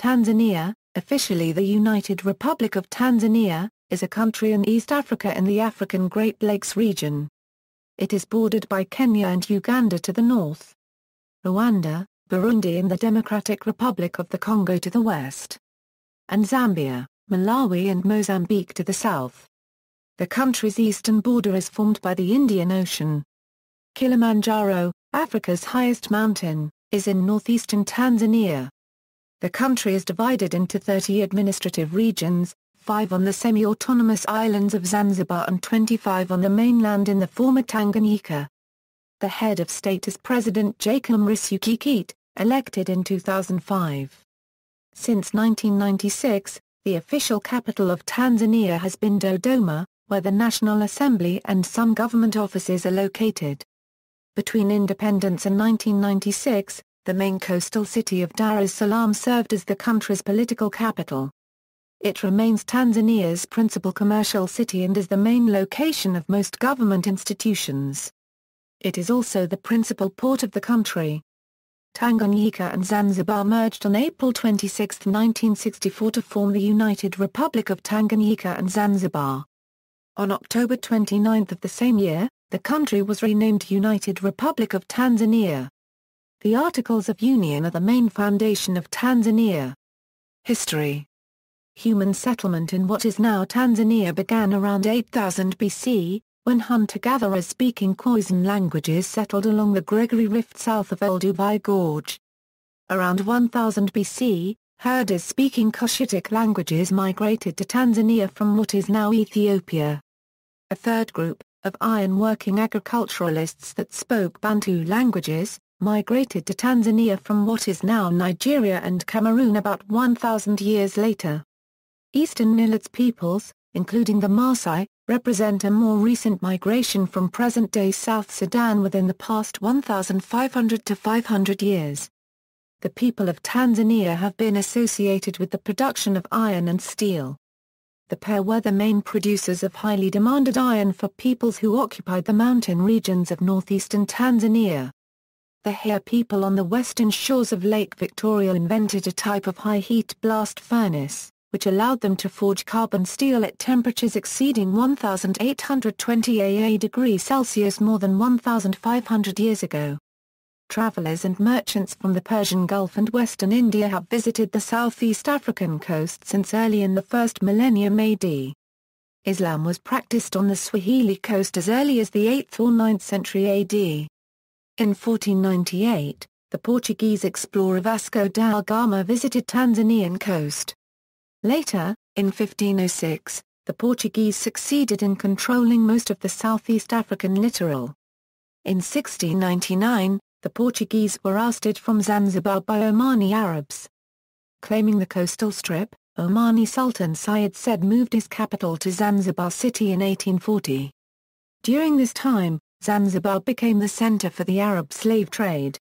Tanzania, officially the United Republic of Tanzania, is a country in East Africa in the African Great Lakes region. It is bordered by Kenya and Uganda to the north, Rwanda, Burundi and the Democratic Republic of the Congo to the west, and Zambia, Malawi and Mozambique to the south. The country's eastern border is formed by the Indian Ocean. Kilimanjaro, Africa's highest mountain, is in northeastern Tanzania. The country is divided into 30 administrative regions, 5 on the semi-autonomous islands of Zanzibar and 25 on the mainland in the former Tanganyika. The head of state is President Jacob Mrissi elected in 2005. Since 1996, the official capital of Tanzania has been Dodoma, where the National Assembly and some government offices are located. Between independence and 1996, the main coastal city of Dar es Salaam served as the country's political capital. It remains Tanzania's principal commercial city and is the main location of most government institutions. It is also the principal port of the country. Tanganyika and Zanzibar merged on April 26, 1964 to form the United Republic of Tanganyika and Zanzibar. On October 29 of the same year, the country was renamed United Republic of Tanzania. The Articles of Union are the main foundation of Tanzania. History Human settlement in what is now Tanzania began around 8000 BC, when hunter-gatherers speaking Khoisan languages settled along the Gregory Rift south of Eldubai Gorge. Around 1000 BC, herders speaking Cushitic languages migrated to Tanzania from what is now Ethiopia. A third group, of iron-working agriculturalists that spoke Bantu languages, migrated to Tanzania from what is now Nigeria and Cameroon about 1,000 years later. Eastern Nilotic peoples, including the Maasai, represent a more recent migration from present-day South Sudan within the past 1,500 to 500 years. The people of Tanzania have been associated with the production of iron and steel. The pair were the main producers of highly demanded iron for peoples who occupied the mountain regions of northeastern Tanzania. The Hare people on the western shores of Lake Victoria invented a type of high-heat blast furnace, which allowed them to forge carbon steel at temperatures exceeding 1,820 AA degrees Celsius more than 1,500 years ago. Travelers and merchants from the Persian Gulf and western India have visited the southeast African coast since early in the first millennium AD. Islam was practiced on the Swahili coast as early as the 8th or 9th century AD. In 1498, the Portuguese explorer Vasco da Gama visited Tanzanian coast. Later, in 1506, the Portuguese succeeded in controlling most of the southeast African littoral. In 1699, the Portuguese were ousted from Zanzibar by Omani Arabs. Claiming the coastal strip, Omani Sultan Syed Said moved his capital to Zanzibar City in 1840. During this time, Zanzibar became the center for the Arab slave trade.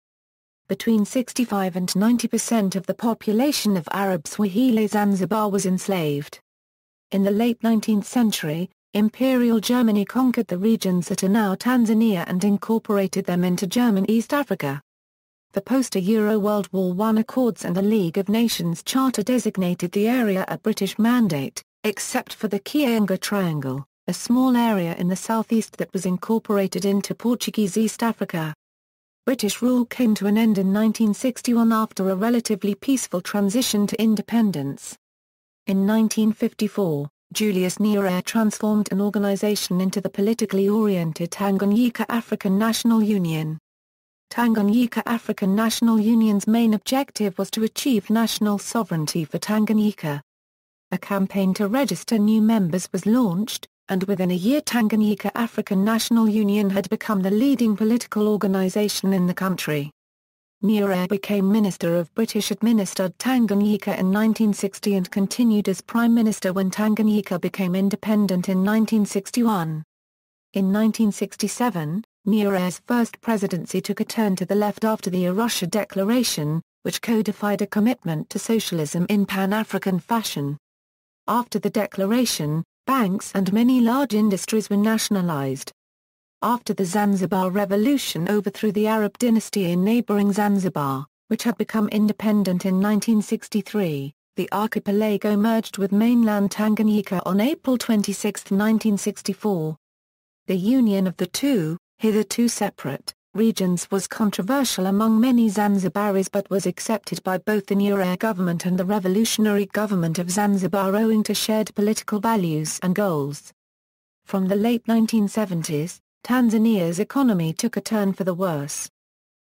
Between 65 and 90 percent of the population of Arab Swahili Zanzibar was enslaved. In the late 19th century, Imperial Germany conquered the regions that are now Tanzania and incorporated them into German East Africa. The post-Euro World War I Accords and the League of Nations Charter designated the area a British mandate, except for the Kianga Triangle a small area in the southeast that was incorporated into Portuguese East Africa. British rule came to an end in 1961 after a relatively peaceful transition to independence. In 1954, Julius Nyerere transformed an organization into the politically oriented Tanganyika African National Union. Tanganyika African National Union's main objective was to achieve national sovereignty for Tanganyika. A campaign to register new members was launched, and within a year Tanganyika African National Union had become the leading political organization in the country. Nyerere became Minister of British administered Tanganyika in 1960 and continued as Prime Minister when Tanganyika became independent in 1961. In 1967, Nyerere's first presidency took a turn to the left after the Arusha Declaration, which codified a commitment to socialism in Pan-African fashion. After the declaration, banks and many large industries were nationalized. After the Zanzibar Revolution overthrew the Arab dynasty in neighboring Zanzibar, which had become independent in 1963, the archipelago merged with mainland Tanganyika on April 26, 1964. The union of the two, hitherto separate, regions was controversial among many Zanzibaris but was accepted by both the Nyerere government and the revolutionary government of Zanzibar owing to shared political values and goals. From the late 1970s, Tanzania's economy took a turn for the worse.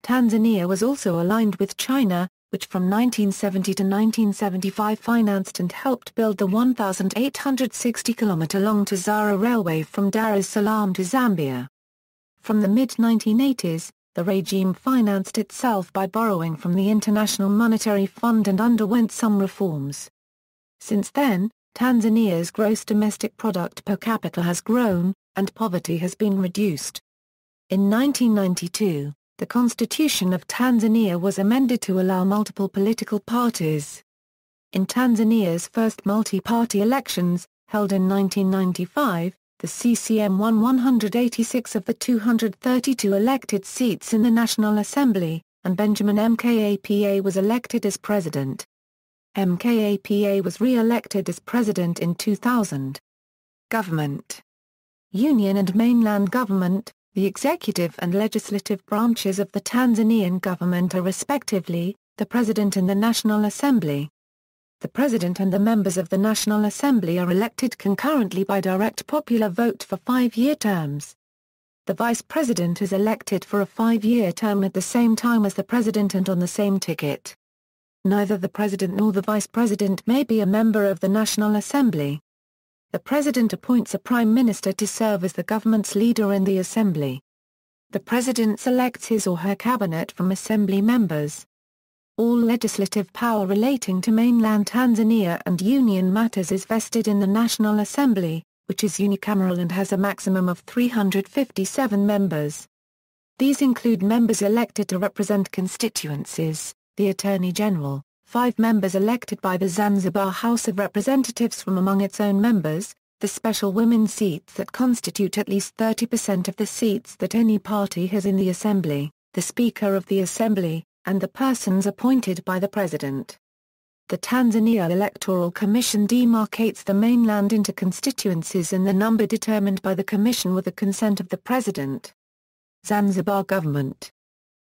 Tanzania was also aligned with China, which from 1970 to 1975 financed and helped build the 1,860 km long Tazara Railway from Dar es Salaam to Zambia. From the mid-1980s, the regime financed itself by borrowing from the International Monetary Fund and underwent some reforms. Since then, Tanzania's gross domestic product per capita has grown, and poverty has been reduced. In 1992, the constitution of Tanzania was amended to allow multiple political parties. In Tanzania's first multi-party elections, held in 1995, the CCM won 186 of the 232 elected seats in the National Assembly, and Benjamin MKAPA was elected as president. MKAPA was re-elected as president in 2000. Government Union and mainland government, the executive and legislative branches of the Tanzanian government are respectively, the President and the National Assembly the President and the members of the National Assembly are elected concurrently by direct popular vote for five-year terms. The Vice President is elected for a five-year term at the same time as the President and on the same ticket. Neither the President nor the Vice President may be a member of the National Assembly. The President appoints a Prime Minister to serve as the government's leader in the Assembly. The President selects his or her cabinet from Assembly members. All legislative power relating to mainland Tanzania and union matters is vested in the National Assembly, which is unicameral and has a maximum of 357 members. These include members elected to represent constituencies, the Attorney General, five members elected by the Zanzibar House of Representatives from among its own members, the special women seats that constitute at least 30% of the seats that any party has in the Assembly, the Speaker of the Assembly, and the persons appointed by the President. The Tanzania Electoral Commission demarcates the mainland into constituencies in the number determined by the Commission with the consent of the President. Zanzibar Government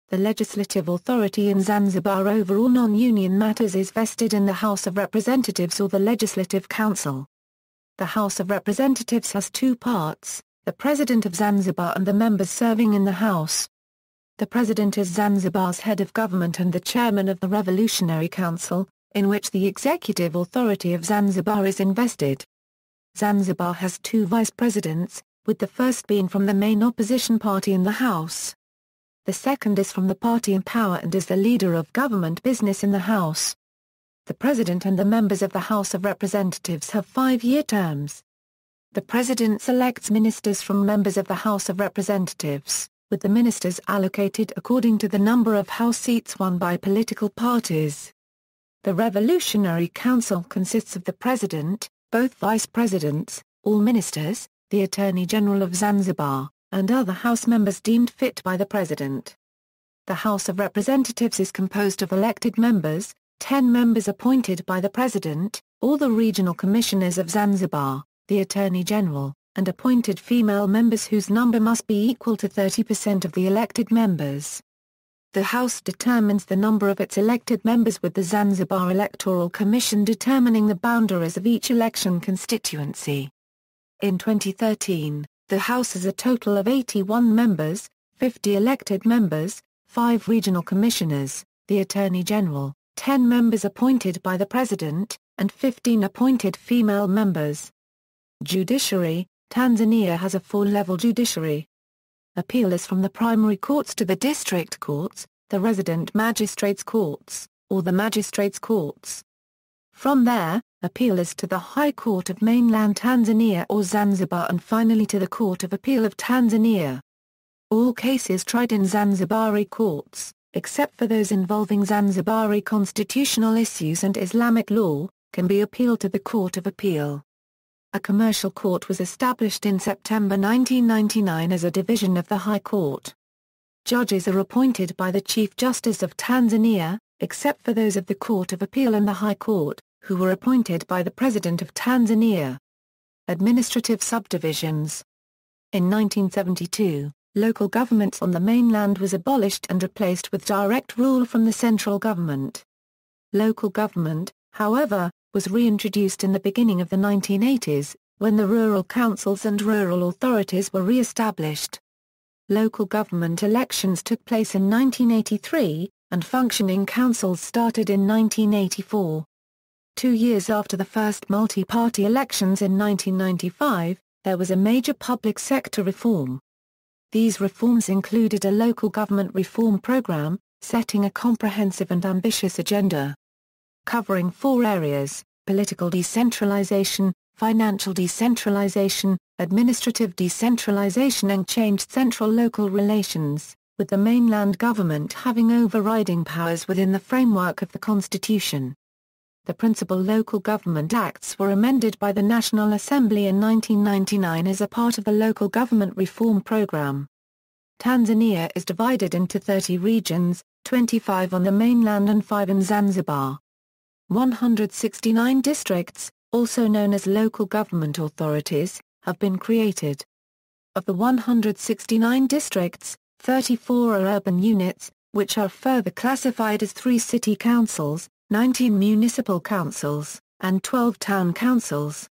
The legislative authority in Zanzibar over all non-union matters is vested in the House of Representatives or the Legislative Council. The House of Representatives has two parts, the President of Zanzibar and the members serving in the House, the President is Zanzibar's head of government and the chairman of the Revolutionary Council, in which the executive authority of Zanzibar is invested. Zanzibar has two vice presidents, with the first being from the main opposition party in the House. The second is from the party in power and is the leader of government business in the House. The President and the members of the House of Representatives have five-year terms. The President selects ministers from members of the House of Representatives with the ministers allocated according to the number of House seats won by political parties. The Revolutionary Council consists of the President, both Vice Presidents, all ministers, the Attorney General of Zanzibar, and other House members deemed fit by the President. The House of Representatives is composed of elected members, 10 members appointed by the President, all the regional commissioners of Zanzibar, the Attorney General, and appointed female members whose number must be equal to 30% of the elected members. The House determines the number of its elected members with the Zanzibar Electoral Commission determining the boundaries of each election constituency. In 2013, the House has a total of 81 members, 50 elected members, 5 regional commissioners, the Attorney General, 10 members appointed by the President, and 15 appointed female members. Judiciary Tanzania has a four-level judiciary. Appeal is from the primary courts to the district courts, the resident magistrates' courts, or the magistrates' courts. From there, appeal is to the High Court of mainland Tanzania or Zanzibar and finally to the Court of Appeal of Tanzania. All cases tried in Zanzibari courts, except for those involving Zanzibari constitutional issues and Islamic law, can be appealed to the Court of Appeal. A commercial court was established in September 1999 as a division of the High Court. Judges are appointed by the Chief Justice of Tanzania, except for those of the Court of Appeal and the High Court, who were appointed by the President of Tanzania. Administrative subdivisions In 1972, local governments on the mainland was abolished and replaced with direct rule from the central government. Local government, however, was reintroduced in the beginning of the 1980s, when the rural councils and rural authorities were re-established. Local government elections took place in 1983, and functioning councils started in 1984. Two years after the first multi-party elections in 1995, there was a major public sector reform. These reforms included a local government reform program, setting a comprehensive and ambitious agenda. Covering four areas, political decentralization, financial decentralization, administrative decentralization and changed central-local relations, with the mainland government having overriding powers within the framework of the Constitution. The principal local government acts were amended by the National Assembly in 1999 as a part of the local government reform program. Tanzania is divided into 30 regions, 25 on the mainland and 5 in Zanzibar. 169 districts, also known as local government authorities, have been created. Of the 169 districts, 34 are urban units, which are further classified as three city councils, 19 municipal councils, and 12 town councils.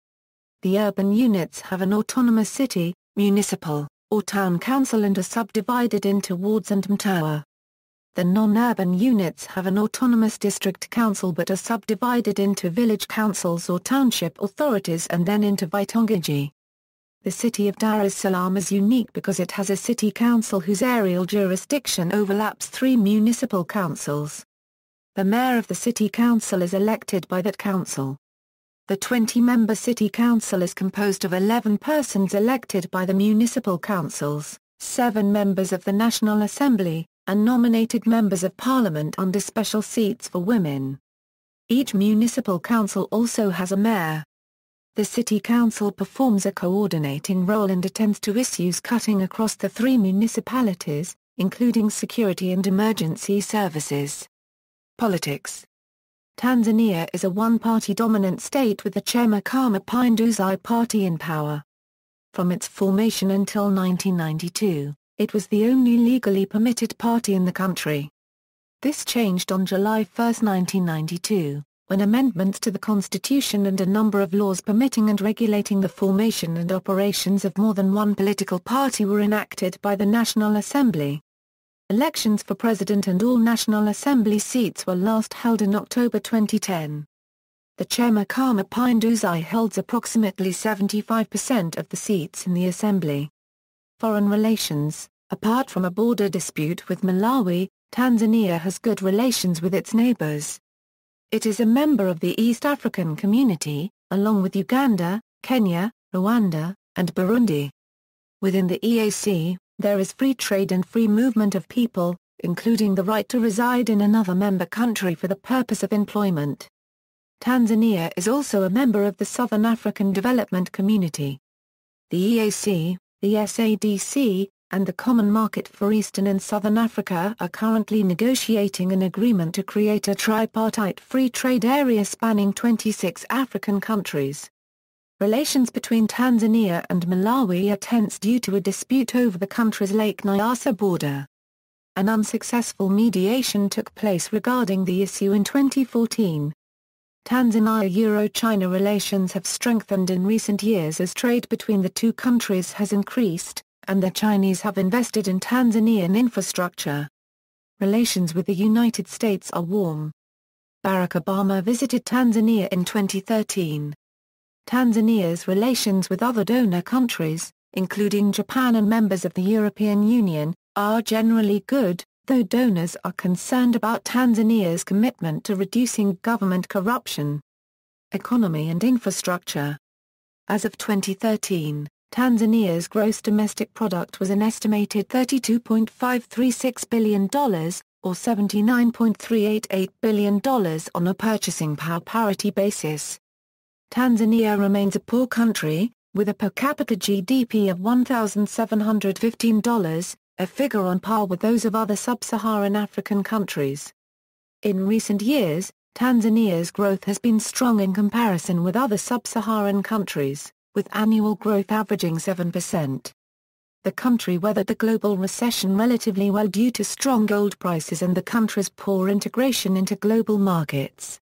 The urban units have an autonomous city, municipal, or town council and are subdivided into wards and mtower. The non-urban units have an autonomous district council but are subdivided into village councils or township authorities and then into Vitongji. The city of Dar es Salaam is unique because it has a city council whose aerial jurisdiction overlaps three municipal councils. The mayor of the city council is elected by that council. The 20-member city council is composed of 11 persons elected by the municipal councils, 7 members of the National Assembly, and nominated members of parliament under special seats for women. Each municipal council also has a mayor. The city council performs a coordinating role and attends to issues cutting across the three municipalities, including security and emergency services. Politics Tanzania is a one-party dominant state with the Chama Kama Pinduzi party in power. From its formation until 1992, it was the only legally permitted party in the country. This changed on July 1, 1992, when amendments to the Constitution and a number of laws permitting and regulating the formation and operations of more than one political party were enacted by the National Assembly. Elections for President and all National Assembly seats were last held in October 2010. The Chairman Karma Pinduzai holds approximately 75% of the seats in the Assembly. Foreign Relations Apart from a border dispute with Malawi, Tanzania has good relations with its neighbors. It is a member of the East African Community, along with Uganda, Kenya, Rwanda, and Burundi. Within the EAC, there is free trade and free movement of people, including the right to reside in another member country for the purpose of employment. Tanzania is also a member of the Southern African Development Community. The EAC, the SADC, and the Common Market for Eastern and Southern Africa are currently negotiating an agreement to create a tripartite free trade area spanning 26 African countries. Relations between Tanzania and Malawi are tense due to a dispute over the country's Lake Nyasa border. An unsuccessful mediation took place regarding the issue in 2014. Tanzania-Euro-China relations have strengthened in recent years as trade between the two countries has increased, and the Chinese have invested in Tanzanian infrastructure. Relations with the United States are warm. Barack Obama visited Tanzania in 2013. Tanzania's relations with other donor countries, including Japan and members of the European Union, are generally good, though donors are concerned about Tanzania's commitment to reducing government corruption. Economy and infrastructure. As of 2013, Tanzania's gross domestic product was an estimated $32.536 billion, or $79.388 billion on a purchasing power parity basis. Tanzania remains a poor country, with a per capita GDP of $1,715, a figure on par with those of other sub-Saharan African countries. In recent years, Tanzania's growth has been strong in comparison with other sub-Saharan countries with annual growth averaging 7%. The country weathered the global recession relatively well due to strong gold prices and the country's poor integration into global markets.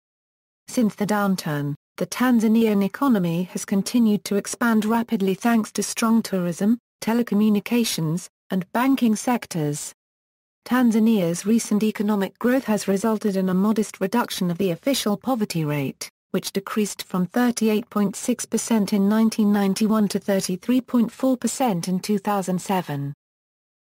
Since the downturn, the Tanzanian economy has continued to expand rapidly thanks to strong tourism, telecommunications, and banking sectors. Tanzania's recent economic growth has resulted in a modest reduction of the official poverty rate which decreased from 38.6% in 1991 to 33.4% in 2007.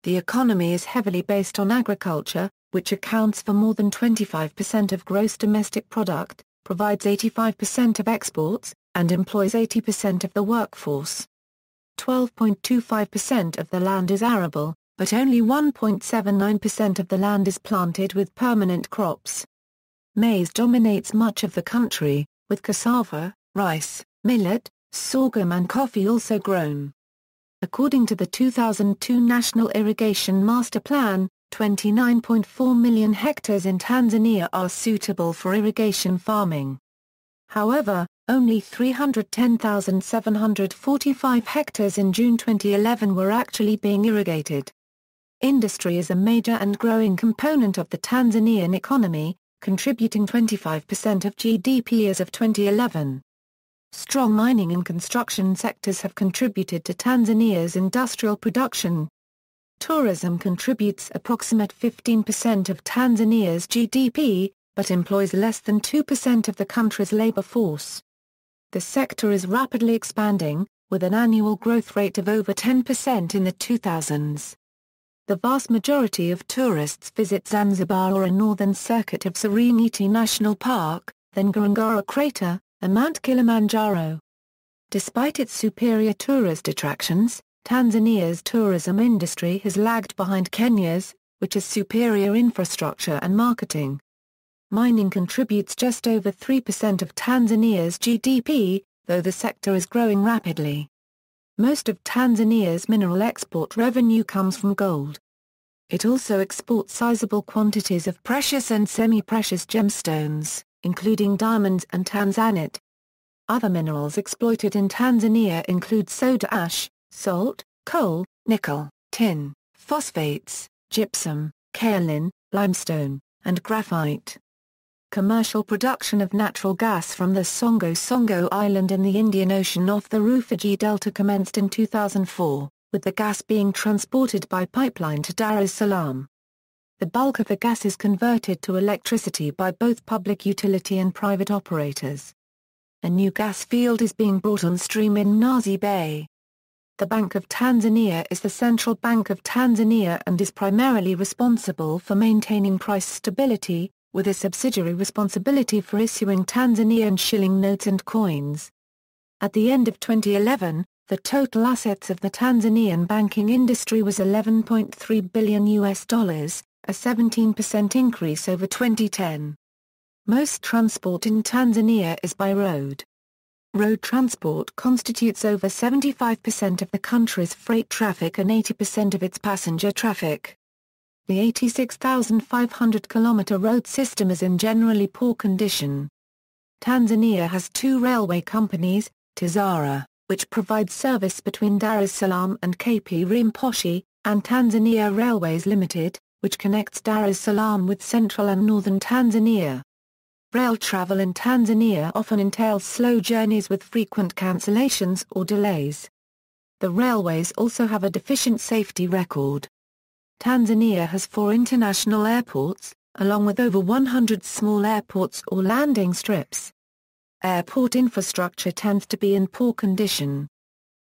The economy is heavily based on agriculture, which accounts for more than 25% of gross domestic product, provides 85% of exports, and employs 80% of the workforce. 12.25% of the land is arable, but only 1.79% of the land is planted with permanent crops. Maize dominates much of the country, with cassava, rice, millet, sorghum and coffee also grown. According to the 2002 National Irrigation Master Plan, 29.4 million hectares in Tanzania are suitable for irrigation farming. However, only 310,745 hectares in June 2011 were actually being irrigated. Industry is a major and growing component of the Tanzanian economy, contributing 25% of GDP as of 2011. Strong mining and construction sectors have contributed to Tanzania's industrial production. Tourism contributes approximate 15% of Tanzania's GDP, but employs less than 2% of the country's labor force. The sector is rapidly expanding, with an annual growth rate of over 10% in the 2000s. The vast majority of tourists visit Zanzibar or a northern circuit of Serengeti National Park, then Ngorongoro Crater, and Mount Kilimanjaro. Despite its superior tourist attractions, Tanzania's tourism industry has lagged behind Kenya's, which has superior infrastructure and marketing. Mining contributes just over 3% of Tanzania's GDP, though the sector is growing rapidly. Most of Tanzania's mineral export revenue comes from gold. It also exports sizable quantities of precious and semi-precious gemstones, including diamonds and tanzanite. Other minerals exploited in Tanzania include soda ash, salt, coal, nickel, tin, phosphates, gypsum, kaolin, limestone, and graphite commercial production of natural gas from the Songo Songo Island in the Indian Ocean off the Rufiji Delta commenced in 2004, with the gas being transported by pipeline to Dar es Salaam. The bulk of the gas is converted to electricity by both public utility and private operators. A new gas field is being brought on stream in Nazi Bay. The Bank of Tanzania is the central bank of Tanzania and is primarily responsible for maintaining price stability, with a subsidiary responsibility for issuing Tanzanian shilling notes and coins. At the end of 2011, the total assets of the Tanzanian banking industry was 11.3 billion US dollars, a 17% increase over 2010. Most transport in Tanzania is by road. Road transport constitutes over 75% of the country's freight traffic and 80% of its passenger traffic. The 86,500 km road system is in generally poor condition. Tanzania has two railway companies, Tazara, which provides service between Dar es Salaam and KP Rimposhi, and Tanzania Railways Limited, which connects Dar es Salaam with central and northern Tanzania. Rail travel in Tanzania often entails slow journeys with frequent cancellations or delays. The railways also have a deficient safety record. Tanzania has four international airports, along with over 100 small airports or landing strips. Airport infrastructure tends to be in poor condition.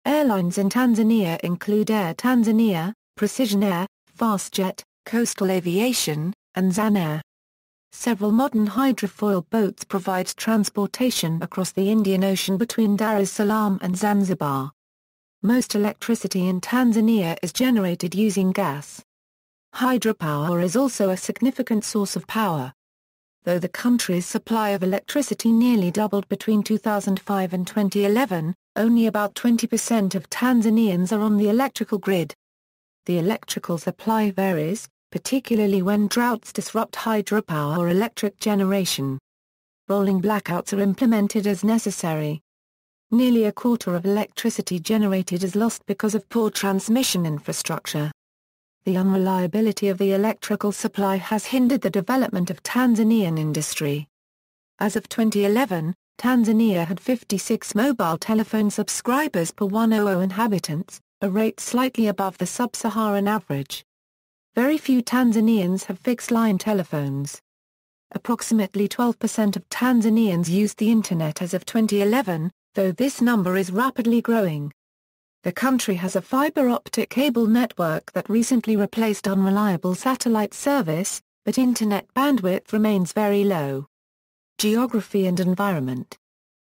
Airlines in Tanzania include Air Tanzania, Precision Air, Fastjet, Coastal Aviation, and Zanair. Several modern hydrofoil boats provide transportation across the Indian Ocean between Dar es Salaam and Zanzibar. Most electricity in Tanzania is generated using gas. Hydropower is also a significant source of power. Though the country's supply of electricity nearly doubled between 2005 and 2011, only about 20% of Tanzanians are on the electrical grid. The electrical supply varies, particularly when droughts disrupt hydropower or electric generation. Rolling blackouts are implemented as necessary. Nearly a quarter of electricity generated is lost because of poor transmission infrastructure. The unreliability of the electrical supply has hindered the development of Tanzanian industry. As of 2011, Tanzania had 56 mobile telephone subscribers per 100 inhabitants, a rate slightly above the sub-Saharan average. Very few Tanzanians have fixed-line telephones. Approximately 12% of Tanzanians used the Internet as of 2011, though this number is rapidly growing. The country has a fiber optic cable network that recently replaced unreliable satellite service, but internet bandwidth remains very low. Geography and environment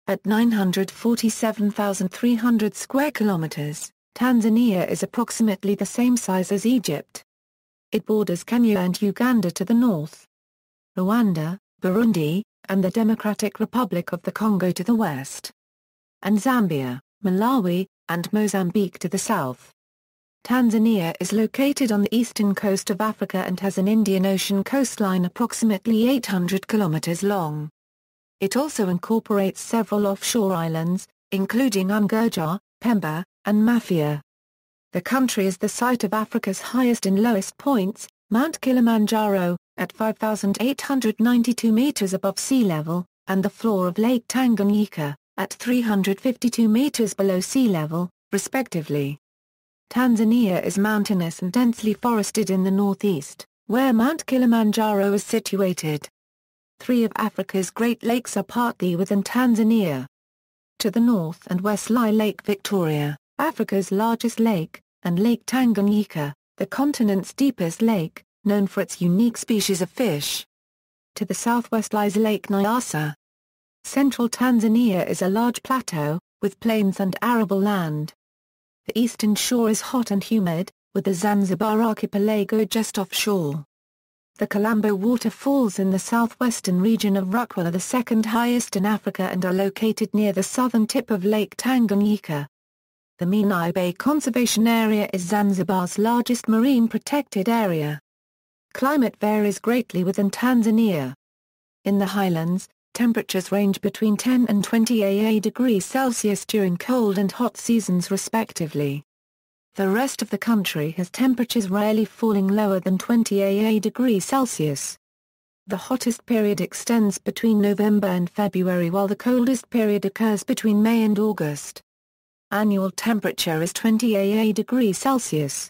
At 947,300 square kilometers, Tanzania is approximately the same size as Egypt. It borders Kenya and Uganda to the north, Rwanda, Burundi, and the Democratic Republic of the Congo to the west, and Zambia, Malawi, and Mozambique to the south. Tanzania is located on the eastern coast of Africa and has an Indian Ocean coastline approximately 800 kilometers long. It also incorporates several offshore islands, including Ungerja, Pemba, and Mafia. The country is the site of Africa's highest and lowest points, Mount Kilimanjaro, at 5,892 meters above sea level, and the floor of Lake Tanganyika at 352 metres below sea level, respectively. Tanzania is mountainous and densely forested in the northeast, where Mount Kilimanjaro is situated. Three of Africa's Great Lakes are partly within Tanzania. To the north and west lie Lake Victoria, Africa's largest lake, and Lake Tanganyika, the continent's deepest lake, known for its unique species of fish. To the southwest lies Lake Nyasa, Central Tanzania is a large plateau, with plains and arable land. The eastern shore is hot and humid, with the Zanzibar archipelago just offshore. The Kalambo waterfalls in the southwestern region of Rukwa are the second highest in Africa and are located near the southern tip of Lake Tanganyika. The Menai Bay Conservation Area is Zanzibar's largest marine protected area. Climate varies greatly within Tanzania. In the highlands, temperatures range between 10 and 20 AA degrees Celsius during cold and hot seasons respectively. The rest of the country has temperatures rarely falling lower than 20 AA degrees Celsius. The hottest period extends between November and February while the coldest period occurs between May and August. Annual temperature is 20 AA degrees Celsius.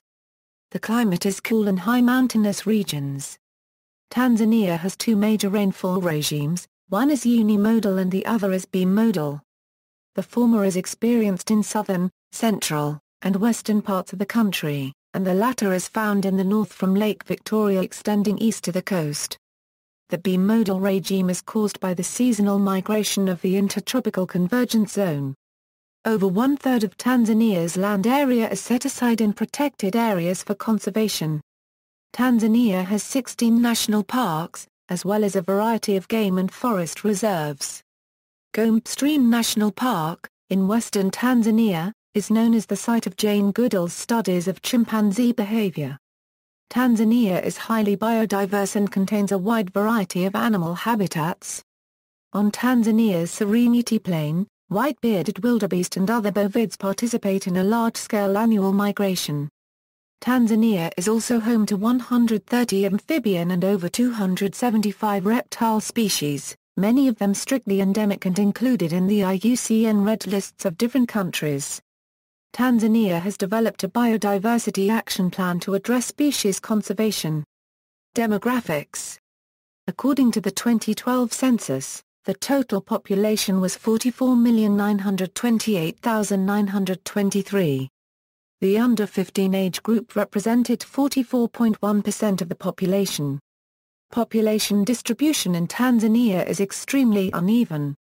The climate is cool in high mountainous regions. Tanzania has two major rainfall regimes, one is unimodal and the other is bimodal. The former is experienced in southern, central, and western parts of the country, and the latter is found in the north from Lake Victoria extending east to the coast. The bimodal regime is caused by the seasonal migration of the intertropical convergence zone. Over one-third of Tanzania's land area is set aside in protected areas for conservation. Tanzania has 16 national parks, as well as a variety of game and forest reserves. Gombe Stream National Park, in western Tanzania, is known as the site of Jane Goodall's studies of chimpanzee behavior. Tanzania is highly biodiverse and contains a wide variety of animal habitats. On Tanzania's Serengeti Plain, white-bearded wildebeest and other bovids participate in a large-scale annual migration. Tanzania is also home to 130 amphibian and over 275 reptile species, many of them strictly endemic and included in the IUCN Red Lists of different countries. Tanzania has developed a biodiversity action plan to address species conservation. Demographics According to the 2012 census, the total population was 44,928,923. The under-15 age group represented 44.1% of the population. Population distribution in Tanzania is extremely uneven.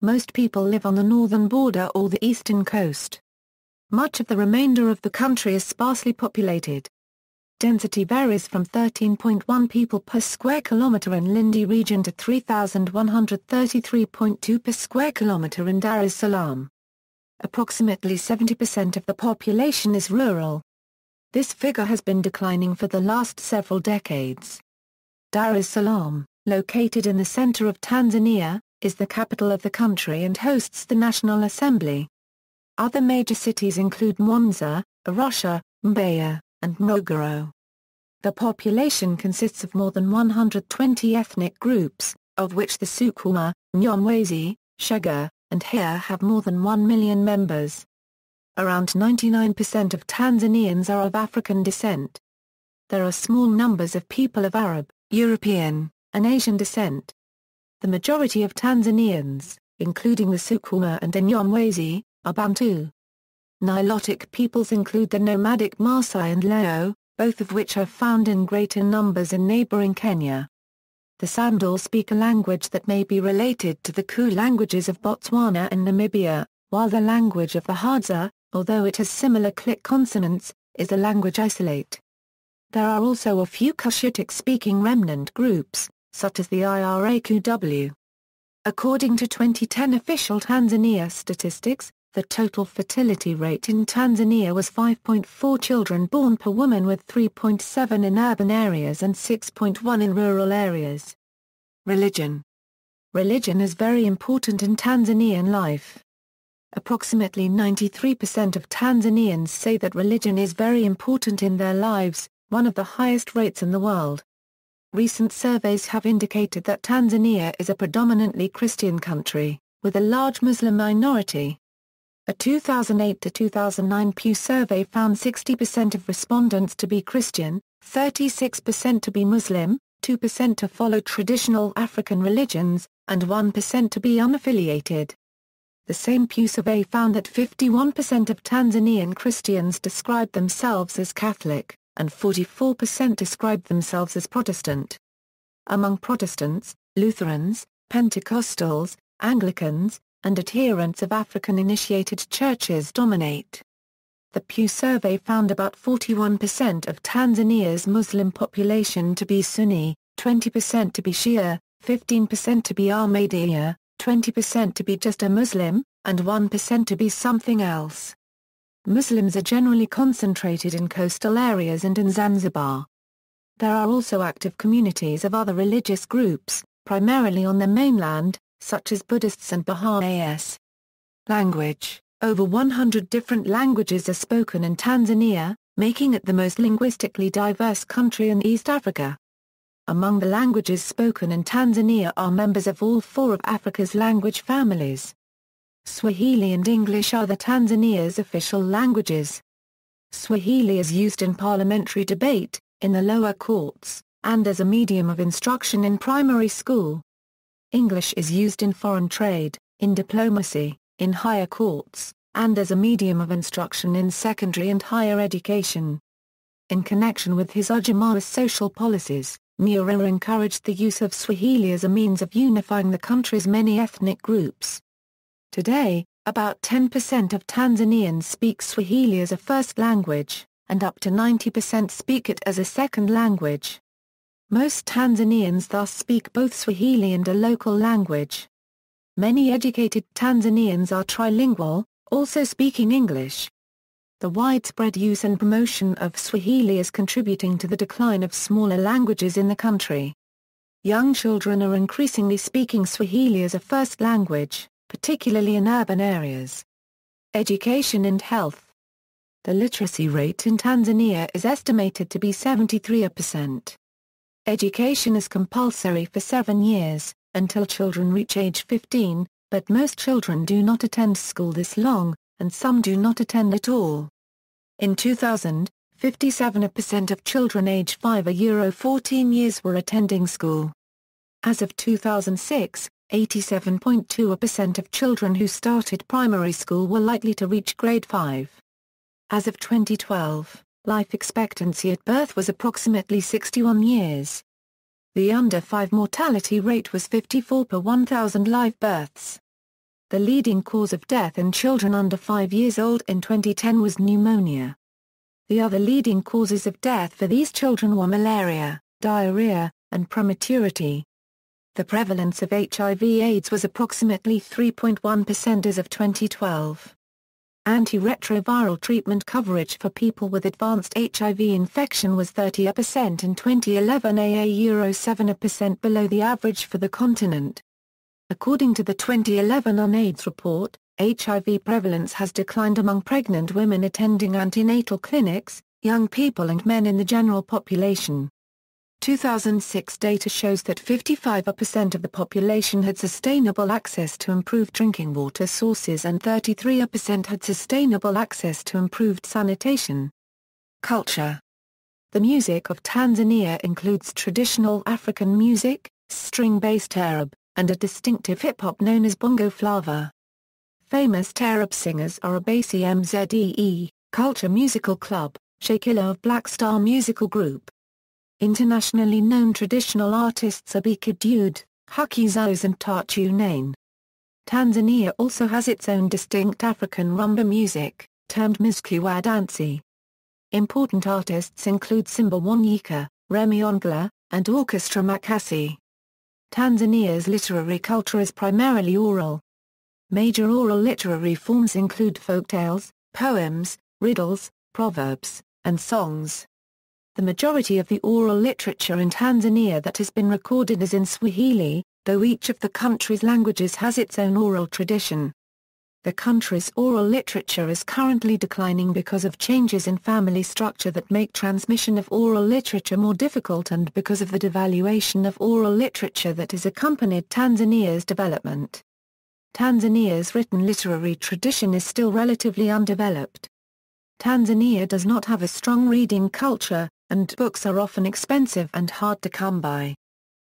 Most people live on the northern border or the eastern coast. Much of the remainder of the country is sparsely populated. Density varies from 13.1 people per square kilometer in Lindi region to 3,133.2 per square kilometer in Dar es Salaam approximately 70% of the population is rural. This figure has been declining for the last several decades. Dar es Salaam, located in the center of Tanzania, is the capital of the country and hosts the National Assembly. Other major cities include Mwanza, Arusha, Mbeya, and Mogoro. The population consists of more than 120 ethnic groups, of which the Sukuma, Nyamwezi, Shega, and here have more than 1 million members. Around 99% of Tanzanians are of African descent. There are small numbers of people of Arab, European, and Asian descent. The majority of Tanzanians, including the Sukuma and Nyamwezi, are Bantu. Nilotic peoples include the nomadic Maasai and Leo, both of which are found in greater numbers in neighboring Kenya. The Sandal speak a language that may be related to the Ku languages of Botswana and Namibia, while the language of the Hadza, although it has similar click consonants, is a language isolate. There are also a few Cushitic-speaking remnant groups, such as the ira According to 2010 official Tanzania statistics, the total fertility rate in Tanzania was 5.4 children born per woman with 3.7 in urban areas and 6.1 in rural areas. Religion Religion is very important in Tanzanian life. Approximately 93% of Tanzanians say that religion is very important in their lives, one of the highest rates in the world. Recent surveys have indicated that Tanzania is a predominantly Christian country, with a large Muslim minority. A 2008 to 2009 Pew survey found 60% of respondents to be Christian, 36% to be Muslim, 2% to follow traditional African religions, and 1% to be unaffiliated. The same Pew survey found that 51% of Tanzanian Christians described themselves as Catholic, and 44% described themselves as Protestant. Among Protestants, Lutherans, Pentecostals, Anglicans, and adherents of African-initiated churches dominate. The Pew survey found about 41% of Tanzania's Muslim population to be Sunni, 20% to be Shia, 15% to be Ahmadiyya, 20% to be just a Muslim, and 1% to be something else. Muslims are generally concentrated in coastal areas and in Zanzibar. There are also active communities of other religious groups, primarily on the mainland, such as Buddhists and Baha'is. Language Over 100 different languages are spoken in Tanzania, making it the most linguistically diverse country in East Africa. Among the languages spoken in Tanzania are members of all four of Africa's language families. Swahili and English are the Tanzania's official languages. Swahili is used in parliamentary debate, in the lower courts, and as a medium of instruction in primary school. English is used in foreign trade, in diplomacy, in higher courts, and as a medium of instruction in secondary and higher education. In connection with his Ujimara's social policies, Murera encouraged the use of Swahili as a means of unifying the country's many ethnic groups. Today, about 10% of Tanzanians speak Swahili as a first language, and up to 90% speak it as a second language. Most Tanzanians thus speak both Swahili and a local language. Many educated Tanzanians are trilingual, also speaking English. The widespread use and promotion of Swahili is contributing to the decline of smaller languages in the country. Young children are increasingly speaking Swahili as a first language, particularly in urban areas. Education and health. The literacy rate in Tanzania is estimated to be 73%. Education is compulsory for seven years, until children reach age 15, but most children do not attend school this long, and some do not attend at all. In 2000, 57% of children age 5 a Euro 14 years were attending school. As of 2006, 87.2% of children who started primary school were likely to reach grade 5. As of 2012, Life expectancy at birth was approximately 61 years. The under-5 mortality rate was 54 per 1,000 live births. The leading cause of death in children under 5 years old in 2010 was pneumonia. The other leading causes of death for these children were malaria, diarrhea, and prematurity. The prevalence of HIV AIDS was approximately 3.1% as of 2012. Antiretroviral treatment coverage for people with advanced HIV infection was 30% in 2011 AA Euro 7% below the average for the continent. According to the 2011 on AIDS report, HIV prevalence has declined among pregnant women attending antenatal clinics, young people and men in the general population. 2006 data shows that 55% of the population had sustainable access to improved drinking water sources and 33% had sustainable access to improved sanitation. Culture The music of Tanzania includes traditional African music, string-based Arab, and a distinctive hip-hop known as Bongo Flava. Famous Tarab singers are Abasi Mzee, Culture Musical Club, Shakila of Black Star Musical Group, Internationally known traditional artists are Bika Dude, Haki Zoos and Tartu Nain. Tanzania also has its own distinct African rumba music, termed Mizkiwa Dansi. Important artists include Simba Wanyika, Remy Ongla, and Orchestra Makasi. Tanzania's literary culture is primarily oral. Major oral literary forms include folk tales, poems, riddles, proverbs, and songs. The majority of the oral literature in Tanzania that has been recorded is in Swahili, though each of the country's languages has its own oral tradition. The country's oral literature is currently declining because of changes in family structure that make transmission of oral literature more difficult and because of the devaluation of oral literature that has accompanied Tanzania's development. Tanzania's written literary tradition is still relatively undeveloped. Tanzania does not have a strong reading culture, and books are often expensive and hard to come by.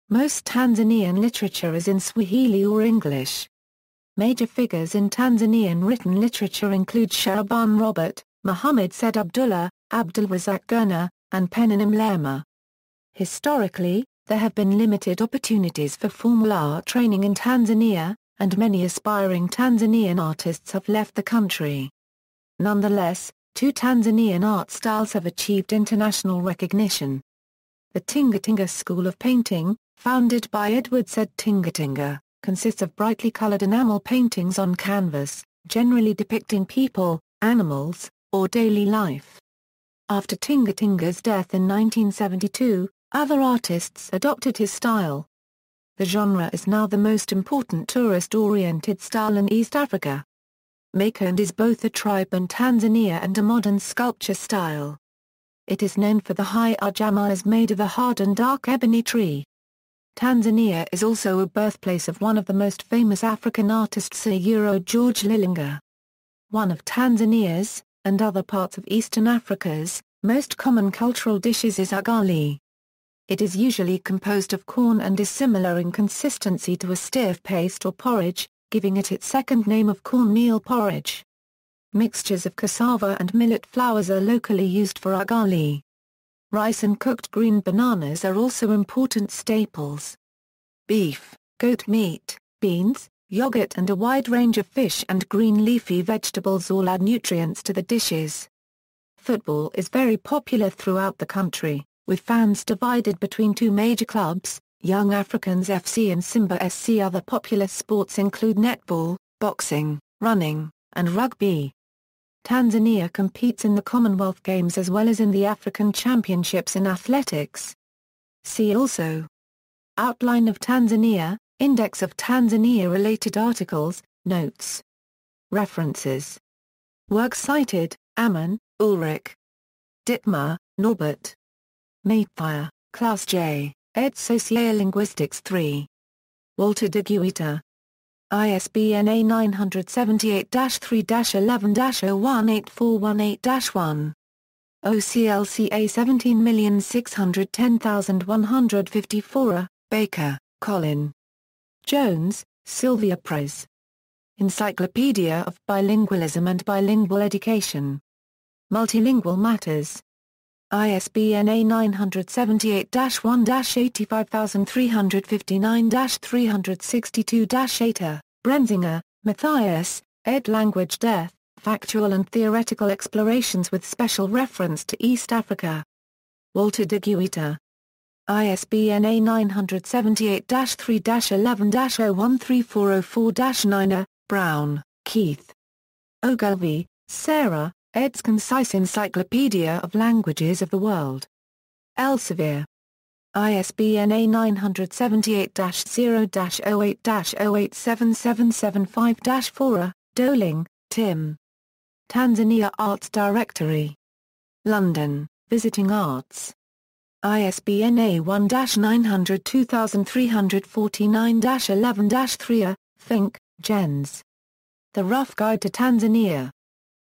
Most Tanzanian literature is in Swahili or English. Major figures in Tanzanian written literature include Shaaban Robert, Muhammad Said Abdullah, Abdul Razak Gurna, and Peninim Lema. Historically, there have been limited opportunities for formal art training in Tanzania, and many aspiring Tanzanian artists have left the country. Nonetheless, two Tanzanian art styles have achieved international recognition. The Tingatinga School of Painting, founded by Edward said Tingatinga, consists of brightly colored enamel paintings on canvas, generally depicting people, animals, or daily life. After Tingatinga's death in 1972, other artists adopted his style. The genre is now the most important tourist-oriented style in East Africa. Makonde is both a tribe in Tanzania and a modern sculpture style. It is known for the high ajamas made of a hard and dark ebony tree. Tanzania is also a birthplace of one of the most famous African artists Euro George Lilinga. One of Tanzania's, and other parts of Eastern Africa's, most common cultural dishes is ugali. It is usually composed of corn and is similar in consistency to a stiff paste or porridge, giving it its second name of cornmeal porridge. Mixtures of cassava and millet flours are locally used for agali. Rice and cooked green bananas are also important staples. Beef, goat meat, beans, yogurt and a wide range of fish and green leafy vegetables all add nutrients to the dishes. Football is very popular throughout the country, with fans divided between two major clubs, Young Africans FC and Simba SC Other popular sports include netball, boxing, running, and rugby. Tanzania competes in the Commonwealth Games as well as in the African Championships in athletics. See also Outline of Tanzania, Index of Tanzania-related articles, notes. References. Works cited, Ammon, Ulrich. Dittmar, Norbert. Mayfire, Class J. Ed Sociolinguistics 3. Walter de Guita. ISBN a 978 3 11 18418 one A 17610154. Baker, Colin. Jones, Sylvia Price. Encyclopedia of Bilingualism and Bilingual Education. Multilingual Matters. ISBN A978-1-85359-362-8. Brenzinger, Matthias, ed. Language Death, Factual and Theoretical Explorations with Special Reference to East Africa. Walter de Guita. ISBN A978-3-11-013404-9. Brown, Keith. Ogilvy, Sarah, Ed's Concise Encyclopedia of Languages of the World. Elsevier. ISBN A 978-0-08-087775-4. Doling, Tim. Tanzania Arts Directory. London, Visiting Arts. ISBN A1-900-2349-11-3. Fink, Jens. The Rough Guide to Tanzania.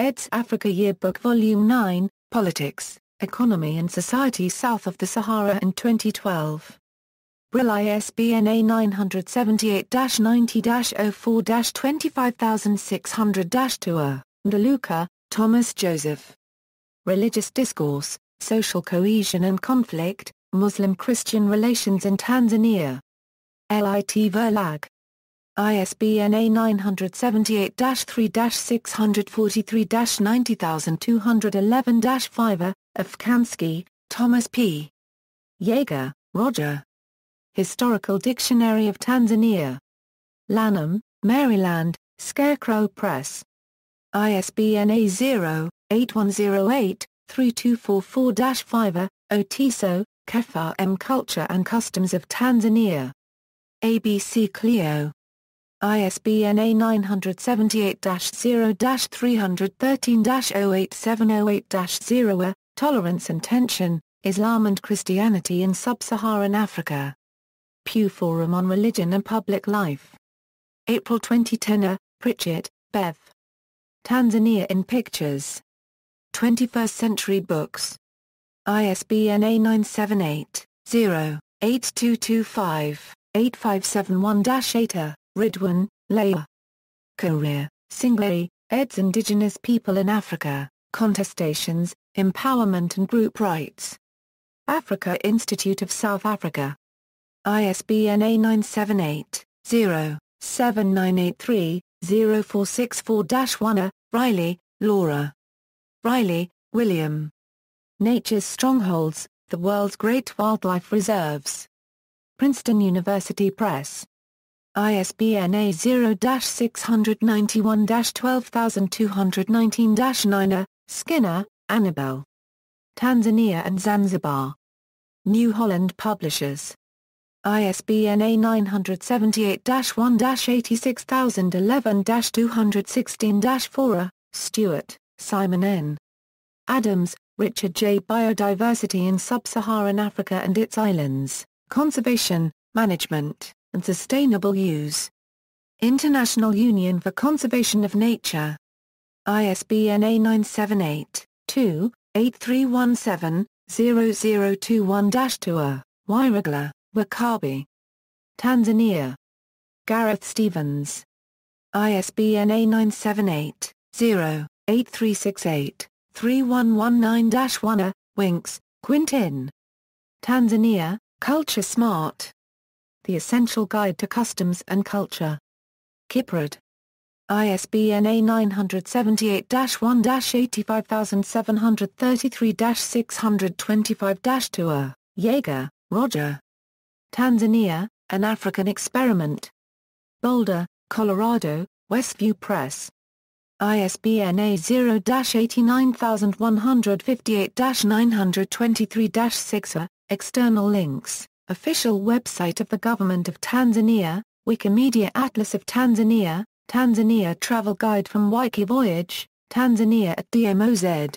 Ed's Africa Yearbook Volume 9, Politics, Economy and Society South of the Sahara in 2012. Brill ISBN a 978 90 4 25600 2 De Luca, Thomas Joseph. Religious Discourse, Social Cohesion and Conflict, Muslim-Christian Relations in Tanzania. Lit Verlag, ISBN A978-3-643-90211-5. Afkansky, Thomas P. Yeager, Roger. Historical Dictionary of Tanzania. Lanham, Maryland, Scarecrow Press. ISBN A0-8108-3244-5, Otiso, Kefa M. Culture and Customs of Tanzania. ABC Clio. ISBN A978-0-313-08708-0, Tolerance and Tension, Islam and Christianity in Sub-Saharan Africa. Pew Forum on Religion and Public Life. April 2010 Pritchett, Bev. Tanzania in Pictures. 21st Century Books. ISBN A978 0 8225 8571 8 Ridwan, Leia. Career, Singari, Eds Indigenous People in Africa, Contestations, Empowerment and Group Rights. Africa Institute of South Africa. ISBN A978-0-7983-0464-1 Riley, Laura. Riley, William. Nature's Strongholds, The World's Great Wildlife Reserves. Princeton University Press. ISBN A0-691-12219-9. Skinner, Annabel. Tanzania and Zanzibar. New Holland Publishers. ISBN A978-1-86011-216-4. Stewart, Simon N. Adams, Richard J. Biodiversity in Sub-Saharan Africa and its Islands, Conservation, Management, and sustainable use. International Union for Conservation of Nature. ISBN A978-2-8317-0021-2A, Wiragla, Wakabi. Tanzania. Gareth Stevens. ISBN A978-0-8368-3119-1A, Winks, Quintin. Tanzania, Culture Smart. The Essential Guide to Customs and Culture. Kiprad. ISBN A978-1-85733-625-2. Jaeger, Roger. Tanzania, An African Experiment. Boulder, Colorado, Westview Press. ISBN A0-89158-923-6. External links Official website of the Government of Tanzania, Wikimedia Atlas of Tanzania, Tanzania Travel Guide from Wiki Voyage, Tanzania at DMOZ.